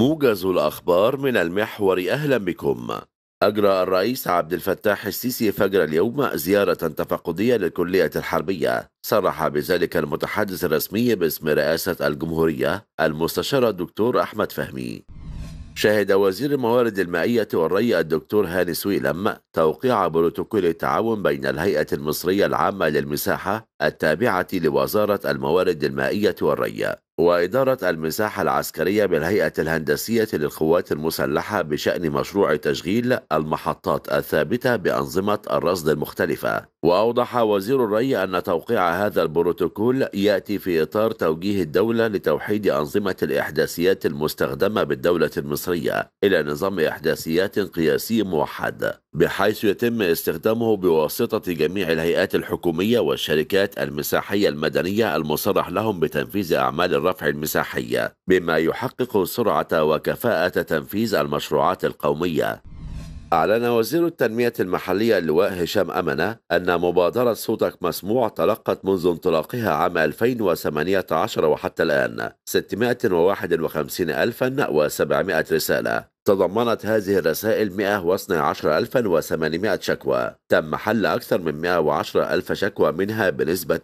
موجز الأخبار من المحور أهلا بكم أجرى الرئيس عبد الفتاح السيسي فجر اليوم زيارة تفقدية للكلية الحربية صرح بذلك المتحدث الرسمي باسم رئاسة الجمهورية المستشار الدكتور أحمد فهمي شهد وزير الموارد المائية والري الدكتور هاني سويلم توقيع بروتوكول التعاون بين الهيئة المصرية العامة للمساحة التابعة لوزارة الموارد المائية والري وإدارة المساحة العسكرية بالهيئة الهندسية للقوات المسلحة بشأن مشروع تشغيل المحطات الثابتة بأنظمة الرصد المختلفة وأوضح وزير الري أن توقيع هذا البروتوكول يأتي في إطار توجيه الدولة لتوحيد أنظمة الإحداثيات المستخدمة بالدولة المصرية إلى نظام إحداثيات قياسي موحد بحيث يتم استخدامه بواسطة جميع الهيئات الحكومية والشركات المساحية المدنية المصرح لهم بتنفيذ أعمال الرفع المساحية بما يحقق سرعة وكفاءة تنفيذ المشروعات القومية أعلن وزير التنمية المحلية اللواء هشام أمنة أن مبادرة صوتك مسموع تلقت منذ انطلاقها عام 2018 وحتى الآن 651,700 رسالة تضمنت هذه الرسائل 112800 شكوى تم حل أكثر من 110000 شكوى منها بنسبة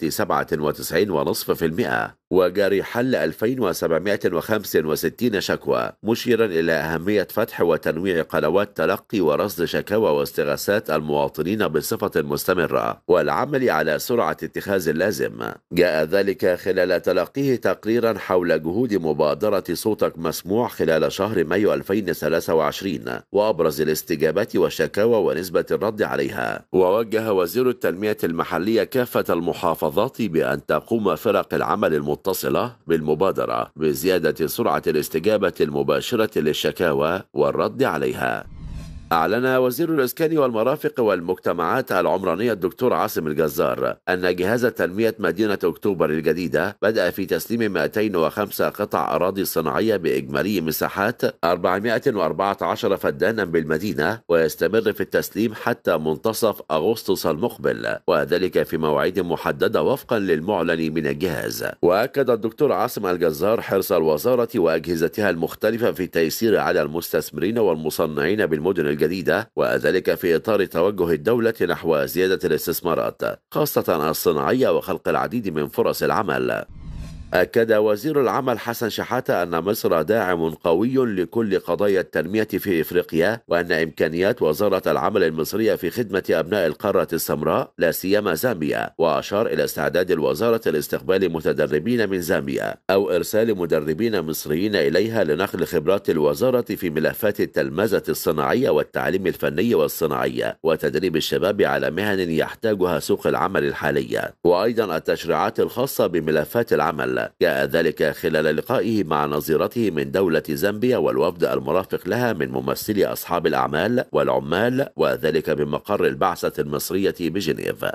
97.5% وجري حل 2765 شكوى مشيرا إلى أهمية فتح وتنويع قنوات تلقي ورصد شكاوى واستغاثات المواطنين بصفة مستمرة والعمل على سرعة اتخاذ اللازم جاء ذلك خلال تلقيه تقريرا حول جهود مبادرة صوتك مسموع خلال شهر مايو 2023 2023 وأبرز الاستجابات والشكاوى ونسبة الرد عليها ووجه وزير التنمية المحلية كافة المحافظات بأن تقوم فرق العمل المتصلة بالمبادرة بزيادة سرعة الاستجابة المباشرة للشكاوى والرد عليها أعلن وزير الإسكان والمرافق والمجتمعات العمرانية الدكتور عاصم الجزار أن جهاز تنمية مدينة أكتوبر الجديدة بدأ في تسليم 205 قطع أراضي صناعية بإجمالي مساحات 414 فدانا بالمدينة ويستمر في التسليم حتى منتصف أغسطس المقبل وذلك في مواعيد محددة وفقا للمعلن من الجهاز وأكد الدكتور عاصم الجزار حرص الوزارة وأجهزتها المختلفة في التيسير على المستثمرين والمصنعين بالمدن الجديدة وذلك في إطار توجه الدولة نحو زيادة الاستثمارات خاصة الصناعية وخلق العديد من فرص العمل أكد وزير العمل حسن شحاتة أن مصر داعم قوي لكل قضايا التنمية في إفريقيا وأن إمكانيات وزارة العمل المصرية في خدمة أبناء القارة السمراء لا سيما زامبيا وأشار إلى استعداد الوزارة لاستقبال متدربين من زامبيا أو إرسال مدربين مصريين إليها لنقل خبرات الوزارة في ملفات التلمذة الصناعية والتعليم الفني والصناعية وتدريب الشباب على مهن يحتاجها سوق العمل الحالية وأيضا التشريعات الخاصة بملفات العمل جاء ذلك خلال لقائه مع نظيرته من دولة زامبيا والوفد المرافق لها من ممثلي أصحاب الأعمال والعمال وذلك بمقر البعثة المصرية بجنيف